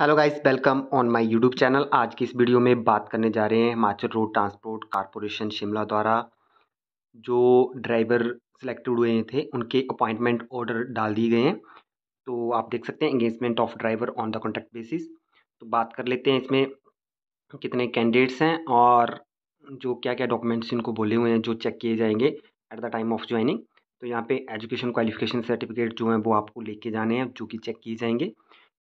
hello guys welcome on my YouTube channel आज की इस वीडियो में बात करने जा रहे हैं Himachal road transport corporation Shimla द्वारा जो ड्राइवर सिलेक्टेड हुए थे उनके अपॉइंटमेंट ऑर्डर डाल दिए गए हैं तो आप देख सकते हैं engagement of driver on the contract basis तो बात कर लेते हैं इसमें कितने कैंडिडेट्स हैं और जो क्या क्या डॉक्यूमेंट्स इनको बोले हुए हैं जो चेक किए जाएंगे at the time of joining तो यहाँ पे एजुकेशन क्वालिफिकेशन सर्टिफिकेट जो हैं वो आपको लेके जाने हैं जो कि चेक किए जाएंगे